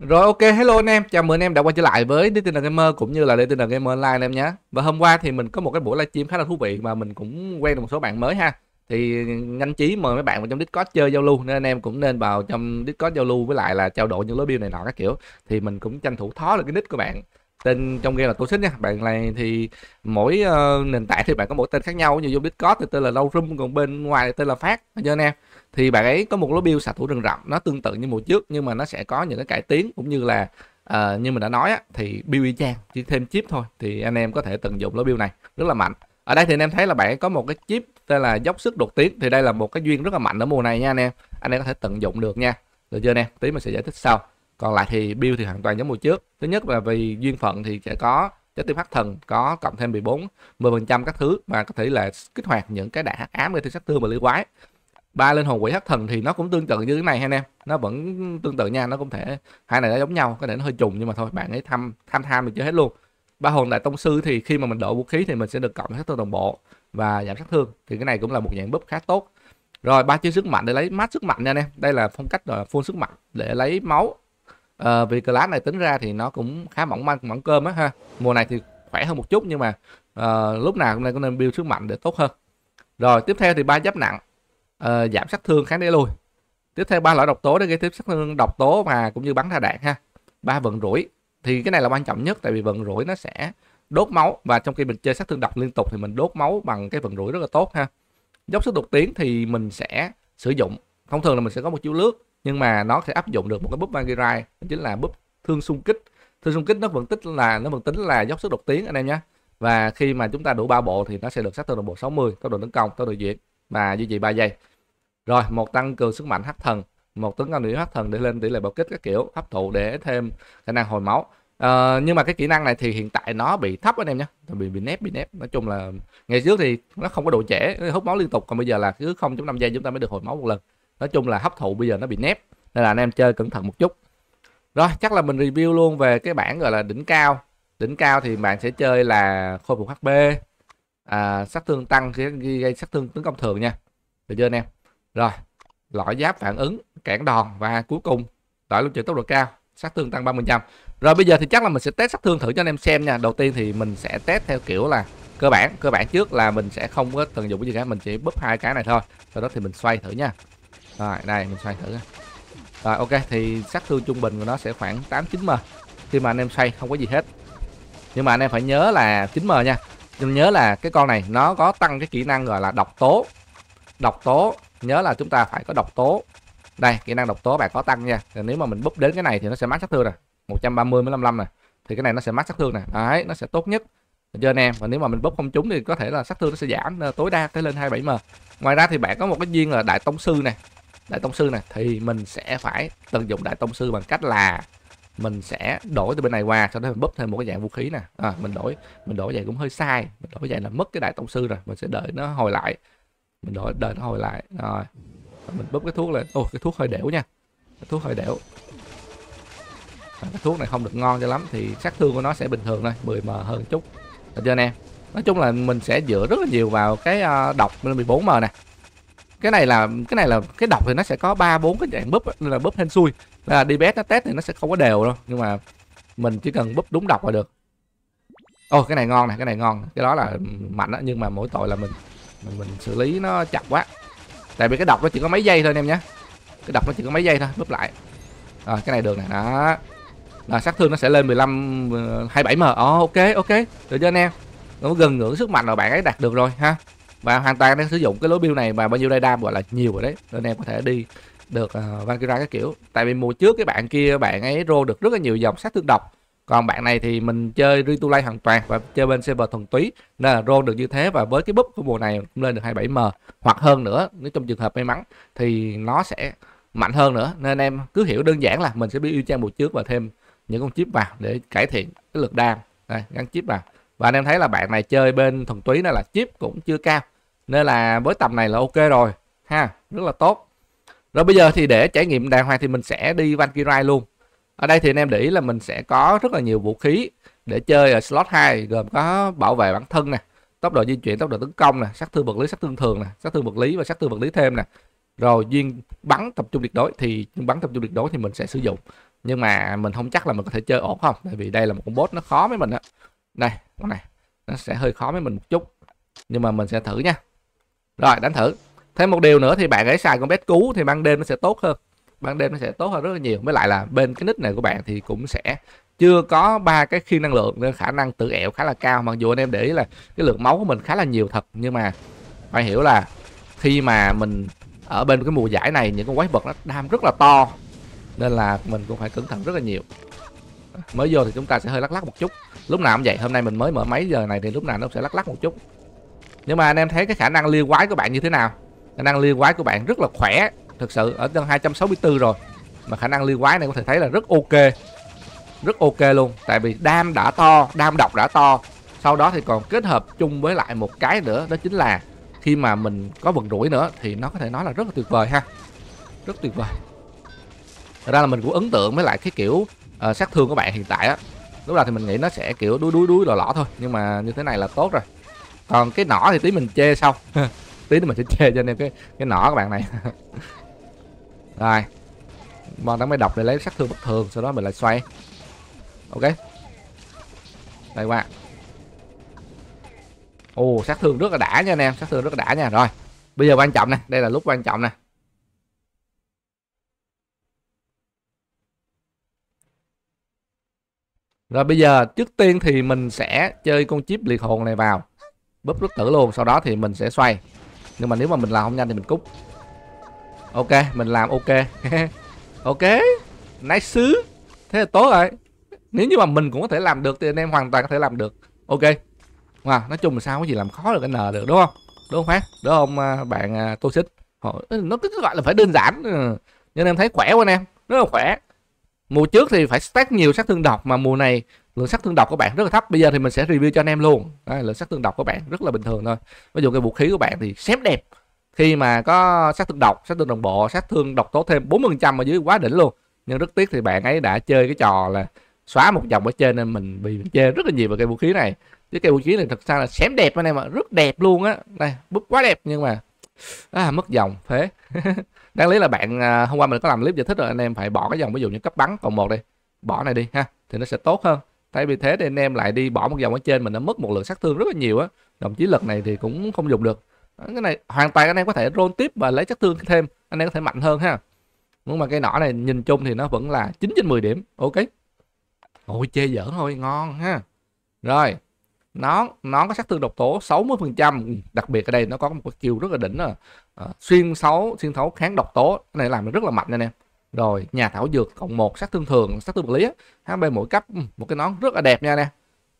Rồi ok, hello anh em, chào mừng anh em đã quay trở lại với Nintendo Gamer cũng như là Nintendo Gamer Online anh em nhé. Và hôm qua thì mình có một cái buổi livestream khá là thú vị mà mình cũng quen được một số bạn mới ha. Thì nhanh trí mời mấy bạn vào trong Discord chơi giao lưu nên anh em cũng nên vào trong Discord giao lưu với lại là trao đổi những lối build này nọ các kiểu. Thì mình cũng tranh thủ thó được cái nick của bạn tên trong game là tổ Toxic nha bạn này thì mỗi uh, nền tảng thì bạn có mỗi tên khác nhau như dung Discord thì tên là lâu room còn bên ngoài tên là phát cho anh em thì bạn ấy có một lối build xạ thủ rừng rậm nó tương tự như mùa trước nhưng mà nó sẽ có những cái cải tiến cũng như là uh, như mình đã nói á, thì build y chang chỉ thêm chip thôi thì anh em có thể tận dụng lối build này rất là mạnh ở đây thì anh em thấy là bạn ấy có một cái chip tên là dốc sức đột tiến thì đây là một cái duyên rất là mạnh ở mùa này nha anh em anh em có thể tận dụng được nha được chưa anh em tí mình sẽ giải thích sau còn lại thì build thì hoàn toàn giống mùa trước thứ nhất là vì duyên phận thì sẽ có trái tim hắc thần có cộng thêm 14 10% các thứ mà có thể là kích hoạt những cái đại hắc ám gây thương sát thương và liên quái ba linh hồn quỷ hắc thần thì nó cũng tương tự như thế này anh em nó vẫn tương tự nha nó cũng thể hai này nó giống nhau có thể nó hơi trùng nhưng mà thôi bạn ấy tham tham tham thì chưa hết luôn ba hồn đại tông sư thì khi mà mình độ vũ khí thì mình sẽ được cộng sát thương đồng bộ và giảm sát thương thì cái này cũng là một dạng búp khá tốt rồi ba chiêu sức mạnh để lấy mát sức mạnh nha anh em đây là phong cách là full sức mạnh để lấy máu à, vì class này tính ra thì nó cũng khá mỏng manh mỏng cơm á ha mùa này thì khỏe hơn một chút nhưng mà à, lúc nào cũng nên cũng nên build sức mạnh để tốt hơn rồi tiếp theo thì ba giáp nặng à, giảm sát thương kháng đế lui tiếp theo ba loại độc tố để gây tiếp sát thương độc tố mà cũng như bắn ra đạn ha ba vận rủi thì cái này là quan trọng nhất tại vì vận rủi nó sẽ đốt máu và trong khi mình chơi sát thương độc liên tục thì mình đốt máu bằng cái vận rủi rất là tốt ha dốc sức đột tiến thì mình sẽ sử dụng thông thường là mình sẽ có một chiêu lướt nhưng mà nó sẽ áp dụng được một cái búp Magirai chính là búp thương xung kích thương xung kích nó vẫn tích là nó vẫn tính là dốc sức đột tiến anh em nhé và khi mà chúng ta đủ ba bộ thì nó sẽ được sát thương đồng bộ 60 tốc độ tấn công tốc độ duyệt và duy trì 3 giây rồi một tăng cường sức mạnh hắc thần một tấn công điểm hắc thần để lên tỷ lệ bạo kích các kiểu hấp thụ để thêm khả năng hồi máu Ờ, nhưng mà cái kỹ năng này thì hiện tại nó bị thấp anh em nhé bị bị nép bị nép nói chung là ngày trước thì nó không có độ trẻ hút máu liên tục còn bây giờ là cứ 0.5 giây chúng ta mới được hồi máu một lần nói chung là hấp thụ bây giờ nó bị nép nên là anh em chơi cẩn thận một chút rồi chắc là mình review luôn về cái bản gọi là đỉnh cao đỉnh cao thì bạn sẽ chơi là khôi phục hp à, sát thương tăng khi gây sát thương tấn công thường nha được chưa anh em rồi lõi giáp phản ứng cản đòn và cuối cùng lõi lưu trữ tốc độ cao sát thương tăng 30% rồi bây giờ thì chắc là mình sẽ test sát thương thử cho anh em xem nha đầu tiên thì mình sẽ test theo kiểu là cơ bản cơ bản trước là mình sẽ không có tận dụng cái gì cả mình chỉ búp hai cái này thôi sau đó thì mình xoay thử nha rồi đây mình xoay thử rồi ok thì sát thương trung bình của nó sẽ khoảng 8 9 m khi mà anh em xoay không có gì hết nhưng mà anh em phải nhớ là 9 m nha nhưng nhớ là cái con này nó có tăng cái kỹ năng gọi là độc tố độc tố nhớ là chúng ta phải có độc tố đây kỹ năng độc tố bạn có tăng nha thì nếu mà mình búp đến cái này thì nó sẽ mắc sát thương nè 130 mươi 55 nè thì cái này nó sẽ mắc sát thương nè đấy nó sẽ tốt nhất cho anh em và nếu mà mình bóp không trúng thì có thể là sát thương nó sẽ giảm ờ, tối đa tới lên 27m ngoài ra thì bạn có một cái viên là đại tông sư này đại tông sư này thì mình sẽ phải tận dụng đại tông sư bằng cách là mình sẽ đổi từ bên này qua sau đó mình búp thêm một cái dạng vũ khí nè à, mình đổi mình đổi vậy cũng hơi sai mình đổi vậy là mất cái đại tông sư rồi mình sẽ đợi nó hồi lại mình đổi đợi nó hồi lại rồi mình búp cái thuốc lên ô cái thuốc hơi đẻo nha cái thuốc hơi đẻo à, cái thuốc này không được ngon cho lắm thì sát thương của nó sẽ bình thường thôi mười mờ hơn chút được chưa anh em nói chung là mình sẽ dựa rất là nhiều vào cái ờ, độc 14 mờ này cái này là cái này là cái đọc thì nó sẽ có ba bốn cái dạng búp là búp hên xui là đi bét nó test thì nó sẽ không có đều đâu nhưng mà mình chỉ cần búp đúng đọc là được ô cái này ngon nè cái này ngon cái đó là mạnh đó nhưng mà mỗi tội là mình mình mình xử lý nó chặt quá tại vì cái đọc nó chỉ có mấy giây thôi anh em nhé cái đọc nó chỉ có mấy giây thôi búp lại rồi cái này được nè đó là sát thương nó sẽ lên 15 27 ờ, m ok ok được chưa anh em nó gần ngưỡng sức mạnh rồi bạn ấy đạt được rồi ha và hoàn toàn đang sử dụng cái lối build này mà bao nhiêu radar gọi là nhiều rồi đấy nên em có thể đi được uh, Valkyra cái kiểu tại vì mùa trước cái bạn kia bạn ấy rô được rất là nhiều dòng sát thương độc còn bạn này thì mình chơi Ritulay hoàn toàn và chơi bên server thuần túy nên là roll được như thế và với cái búp của mùa này cũng lên được 27m hoặc hơn nữa nếu trong trường hợp may mắn thì nó sẽ mạnh hơn nữa nên em cứ hiểu đơn giản là mình sẽ biết ưu trang mùa trước và thêm những con chip vào để cải thiện cái lực đam đây, gắn chip vào và anh em thấy là bạn này chơi bên thuần túy đó là chip cũng chưa cao nên là với tầm này là ok rồi ha rất là tốt rồi bây giờ thì để trải nghiệm đàng hoàng thì mình sẽ đi Valkyrie luôn ở đây thì anh em để ý là mình sẽ có rất là nhiều vũ khí để chơi ở slot 2 gồm có bảo vệ bản thân nè tốc độ di chuyển tốc độ tấn công nè sát thương vật lý sát thương thường nè sát thương vật lý và sát thương vật lý thêm nè rồi duyên bắn tập trung tuyệt đối thì bắn tập trung tuyệt đối thì mình sẽ sử dụng nhưng mà mình không chắc là mình có thể chơi ổn không tại vì đây là một con boss nó khó với mình á này con này nó sẽ hơi khó với mình một chút nhưng mà mình sẽ thử nha rồi đánh thử thêm một điều nữa thì bạn ấy xài con bét cú thì ban đêm nó sẽ tốt hơn ban đêm nó sẽ tốt hơn rất là nhiều với lại là bên cái nick này của bạn thì cũng sẽ chưa có ba cái khi năng lượng nên khả năng tự ẹo khá là cao mặc dù anh em để ý là cái lượng máu của mình khá là nhiều thật nhưng mà phải hiểu là khi mà mình ở bên cái mùa giải này những con quái vật nó đam rất là to nên là mình cũng phải cẩn thận rất là nhiều mới vô thì chúng ta sẽ hơi lắc lắc một chút lúc nào cũng vậy hôm nay mình mới mở máy giờ này thì lúc nào nó sẽ lắc lắc một chút nhưng mà anh em thấy cái khả năng liên quái của bạn như thế nào khả năng liên quái của bạn rất là khỏe thực sự ở trên 264 rồi mà khả năng liên quái này có thể thấy là rất ok rất ok luôn tại vì đam đã to đam độc đã to sau đó thì còn kết hợp chung với lại một cái nữa đó chính là khi mà mình có vận rủi nữa thì nó có thể nói là rất là tuyệt vời ha rất tuyệt vời thật ra là mình cũng ấn tượng với lại cái kiểu uh, sát thương của bạn hiện tại á lúc nào thì mình nghĩ nó sẽ kiểu đuối đuối đuối lò lỏ thôi nhưng mà như thế này là tốt rồi còn cái nỏ thì tí mình chê sau tí nữa mình sẽ chê cho anh em cái cái nỏ các bạn này rồi bọn nó mới đọc để lấy sát thương bất thường sau đó mình lại xoay ok đây qua ồ sát thương rất là đã nha anh em sát thương rất là đã nha rồi bây giờ quan trọng nè đây là lúc quan trọng nè Rồi bây giờ trước tiên thì mình sẽ chơi con chip liệt hồn này vào búp rất tử luôn sau đó thì mình sẽ xoay nhưng mà nếu mà mình làm không nhanh thì mình cút ok mình làm ok ok nice xứ thế là tốt rồi nếu như mà mình cũng có thể làm được thì anh em hoàn toàn có thể làm được ok mà nói chung là sao có gì làm khó được cái n được đúng không đúng không phát đúng không à, bạn à, tô xích nó cứ gọi là phải đơn giản ừ. nhưng em thấy khỏe quá anh em rất là khỏe mùa trước thì phải stack nhiều sát thương độc mà mùa này lượng sát thương độc của bạn rất là thấp bây giờ thì mình sẽ review cho anh em luôn à, lượng sát thương độc của bạn rất là bình thường thôi ví dụ cái vũ khí của bạn thì xém đẹp khi mà có sát thương độc sát thương đồng bộ sát thương độc tố thêm 40% ở dưới quá đỉnh luôn nhưng rất tiếc thì bạn ấy đã chơi cái trò là xóa một dòng ở trên nên mình bị chê rất là nhiều về cây vũ khí này chứ cây vũ khí này thật ra là xém đẹp anh em ạ rất đẹp luôn á đây búp quá đẹp nhưng mà à, mất dòng thế đáng lý là bạn à, hôm qua mình có làm clip giải thích rồi anh em phải bỏ cái dòng ví dụ như cấp bắn còn một đi bỏ này đi ha thì nó sẽ tốt hơn Thay vì thế thì anh em lại đi bỏ một vòng ở trên mình đã mất một lượng sát thương rất là nhiều á. Đồng chí lật này thì cũng không dùng được. Cái này hoàn toàn anh em có thể roll tiếp và lấy sát thương thêm. Anh em có thể mạnh hơn ha. Nhưng mà cái nỏ này nhìn chung thì nó vẫn là 9 trên 10 điểm. Ok. Ôi chê giỡn thôi, ngon ha. Rồi. nó nó có sát thương độc tố 60%, ừ, đặc biệt ở đây nó có một cái kill rất là đỉnh à. à xuyên thấu, xuyên thấu kháng độc tố, cái này làm rất là mạnh anh em rồi nhà thảo dược cộng một sát thương thường sát thương vật lý HP mỗi cấp ừ, một cái nón rất là đẹp nha nè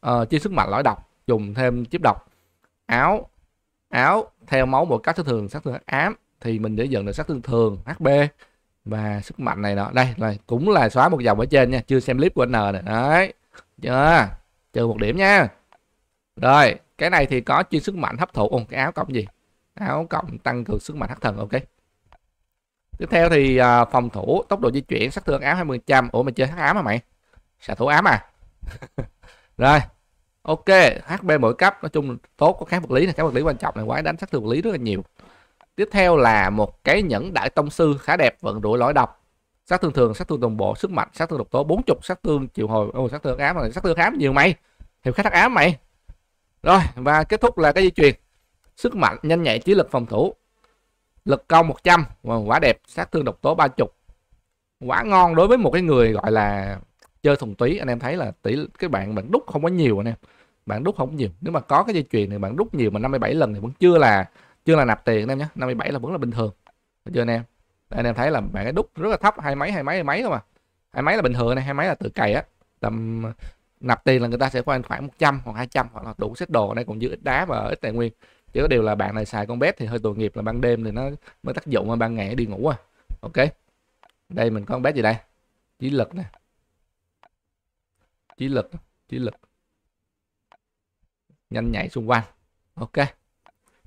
ờ, chia sức mạnh lõi độc dùng thêm chip độc áo áo theo máu mỗi cấp sát thương sát thương ám thì mình để dần được sát thương thường HP và sức mạnh này nọ đây này cũng là xóa một dòng ở trên nha chưa xem clip của N này đấy chưa trừ một điểm nha rồi cái này thì có chi sức mạnh hấp thụ Ồ, cái áo cộng gì áo cộng tăng cường sức mạnh hắc thần ok tiếp theo thì à, phòng thủ tốc độ di chuyển sát thương ám 20% ủa mày chơi hắc ám à mày xạ thủ ám à rồi ok hp mỗi cấp nói chung tốt có kháng vật lý này kháng vật lý quan trọng này quái đánh sát thương vật lý rất là nhiều tiếp theo là một cái nhẫn đại tông sư khá đẹp vận rủi lõi độc sát thương thường sát thương đồng bộ sức mạnh sát thương độc tố 40 sát thương chiều hồi ô sát thương ám sát thương ám nhiều mày hiệp khách ám mày rồi và kết thúc là cái di chuyển sức mạnh nhanh nhạy trí lực phòng thủ lực công 100 quả đẹp sát thương độc tố 30 quả ngon đối với một cái người gọi là chơi thùng túy anh em thấy là tỷ cái bạn bạn đúc không có nhiều anh em bạn đúc không nhiều nếu mà có cái dây chuyền thì bạn đúc nhiều mà 57 lần thì vẫn chưa là chưa là nạp tiền anh em nhé 57 là vẫn là bình thường được chưa anh em anh em thấy là bạn cái đúc rất là thấp hai mấy hai mấy hai mấy thôi mà hai mấy là bình thường này hai mấy là tự cày á tầm ờ, nạp tiền là người ta sẽ khoảng khoảng 100 hoặc 200 hoặc là đủ xếp đồ này còn dư ít đá và ít tài nguyên chỉ có điều là bạn này xài con bét thì hơi tội nghiệp là ban đêm thì nó mới tác dụng mà ban ngày đi ngủ à ok đây mình có con bét gì đây trí lực nè trí lực trí lực nhanh nhảy xung quanh ok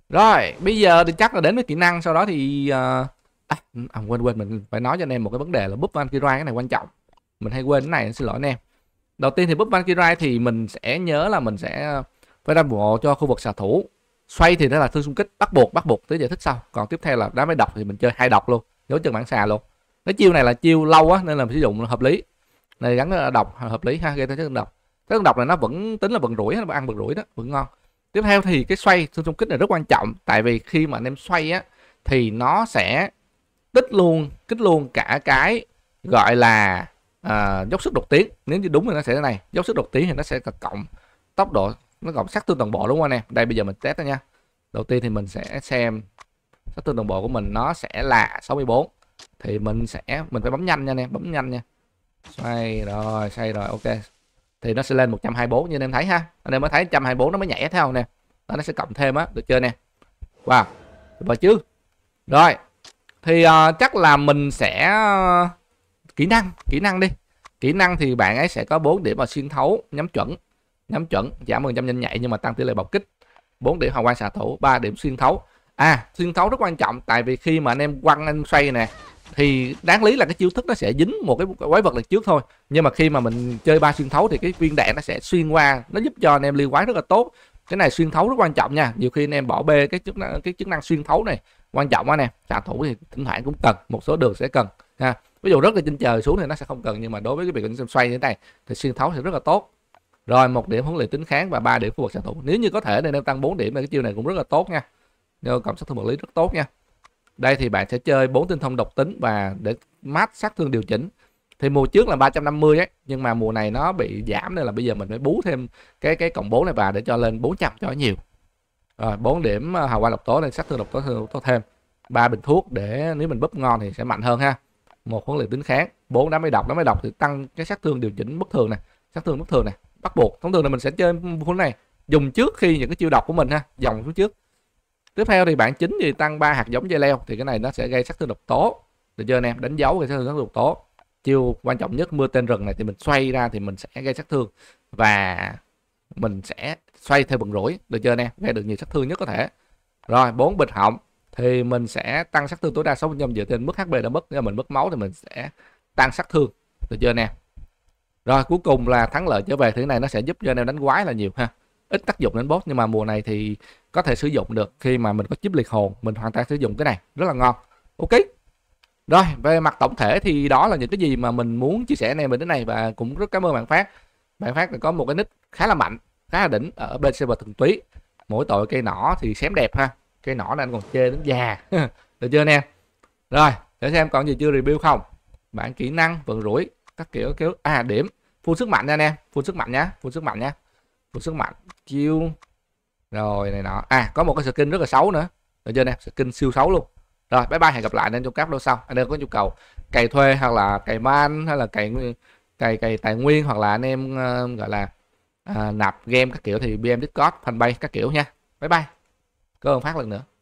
rồi bây giờ thì chắc là đến với kỹ năng sau đó thì uh, à, à, quên quên mình phải nói cho anh em một cái vấn đề là búp van kira cái này quan trọng mình hay quên cái này xin lỗi anh em đầu tiên thì búp van kira thì mình sẽ nhớ là mình sẽ ờ, phải ra bộ cho khu vực xạ thủ xoay thì nó là thương xung kích bắt buộc bắt buộc tới giải thích sau còn tiếp theo là đá máy đọc thì mình chơi hai đọc luôn dấu chân bản xà luôn cái chiêu này là chiêu lâu á nên là mình sử dụng hợp lý này gắn ờ, đọc hợp lý ha gây ra chất đọc chất đọc là nó vẫn tính là vận rủi nó ăn vận rủi đó vẫn ngon tiếp theo thì cái xoay thương xung kích này rất quan trọng tại vì khi mà anh em xoay á thì nó sẽ tích luôn kích luôn cả cái gọi là à, dốc sức đột tiến nếu như đúng thì nó sẽ thế này dốc sức đột tiến thì nó sẽ cộng tốc độ nó gọng sắc tương toàn bộ đúng không anh em đây bây giờ mình test đó nha đầu tiên thì mình sẽ xem sắc tương toàn bộ của mình nó sẽ là 64 thì mình sẽ mình phải bấm nhanh nha anh em bấm nhanh nha xoay rồi xoay rồi ok thì nó sẽ lên 124 như anh em thấy ha anh em mới thấy 124 nó mới nhảy theo nè nó sẽ cộng thêm á được chưa nè wow và chứ rồi thì uh, chắc là mình sẽ ờ, kỹ năng kỹ năng đi kỹ năng thì bạn ấy sẽ có 4 điểm vào xuyên thấu nhắm chuẩn nhắm chuẩn giảm 10% nhanh nhạy nhưng mà tăng tỷ lệ bọc kích 4 điểm hào quang xạ thủ 3 điểm xuyên thấu à xuyên thấu rất quan trọng tại vì khi mà anh em quăng anh xoay nè thì đáng lý là cái chiêu thức nó sẽ dính một cái quái vật lần trước thôi nhưng mà khi mà mình chơi ba xuyên thấu thì cái viên đạn nó sẽ xuyên qua nó giúp cho anh em liên quái rất là tốt cái này xuyên thấu rất quan trọng nha nhiều khi anh em bỏ bê cái chức năng cái chức năng xuyên thấu này quan trọng quá nè xạ thủ thì thỉnh thoảng cũng cần một số đường sẽ cần ha ví dụ rất là trên trời xuống thì nó sẽ không cần nhưng mà đối với cái việc anh xoay như thế này thì xuyên thấu thì rất là tốt rồi một điểm huấn luyện tính kháng và ba điểm của bậc sát thủ nếu như có thể nên em tăng 4 điểm này cái chiêu này cũng rất là tốt nha nhờ cảm sát thương vật lý rất tốt nha đây thì bạn sẽ chơi bốn tinh thông độc tính và để mát sát thương điều chỉnh thì mùa trước là 350 ấy nhưng mà mùa này nó bị giảm nên là bây giờ mình phải bú thêm cái cái cộng 4 này vào để cho lên 400 cho nhiều rồi 4 điểm à, hào quang độc tố lên sát thương độc tố, độc tố thêm ba bình thuốc để nếu mình búp ngon thì sẽ mạnh hơn ha một huấn luyện tính kháng bốn đám máy độc đám máy độc thì tăng cái sát thương điều chỉnh bất thường này sát thương bất thường này bắt buộc thông thường là mình sẽ chơi khu này dùng trước khi những cái chiêu độc của mình ha dòng xuống trước tiếp theo thì bạn chính thì tăng 3 hạt giống dây leo thì cái này nó sẽ gây sát thương độc tố được chưa anh em đánh dấu gây sát thương độc tố chiêu quan trọng nhất mưa tên rừng này thì mình xoay ra thì mình sẽ gây sát thương và mình sẽ xoay theo bận rỗi được chưa anh em gây được nhiều sát thương nhất có thể rồi bốn bịch họng thì mình sẽ tăng sát thương tối đa 6% dựa trên mức HP đã mất nếu mình mất máu thì mình sẽ tăng sát thương được chưa anh em rồi cuối cùng là thắng lợi trở về thứ này nó sẽ giúp cho anh em đánh quái là nhiều ha ít tác dụng đến boss nhưng mà mùa này thì có thể sử dụng được khi mà mình có chip liệt hồn mình hoàn toàn sử dụng cái này rất là ngon ok rồi về mặt tổng thể thì đó là những cái gì mà mình muốn chia sẻ anh em mình đến này và cũng rất cảm ơn bạn phát bạn phát là có một cái nick khá là mạnh khá là đỉnh ở bên server thần túy mỗi tội cây nỏ thì xém đẹp ha cây nỏ này anh còn chê đến già được chưa anh em rồi để xem còn gì chưa review không bản kỹ năng vận rủi các kiểu kiểu à điểm full sức mạnh nha anh em full sức mạnh nhá full sức mạnh nhá full sức mạnh chiêu rồi này nọ à có một cái skin rất là xấu nữa được chưa anh em skin siêu xấu luôn rồi bye bye hẹn gặp lại anh em trong các video sau anh em có nhu cầu cày thuê hoặc là cày man hay là cày cày cày tài nguyên hoặc là anh em uh, gọi là uh, nạp game các kiểu thì bm discord fanpage các kiểu nha bye bye cơ phát lần nữa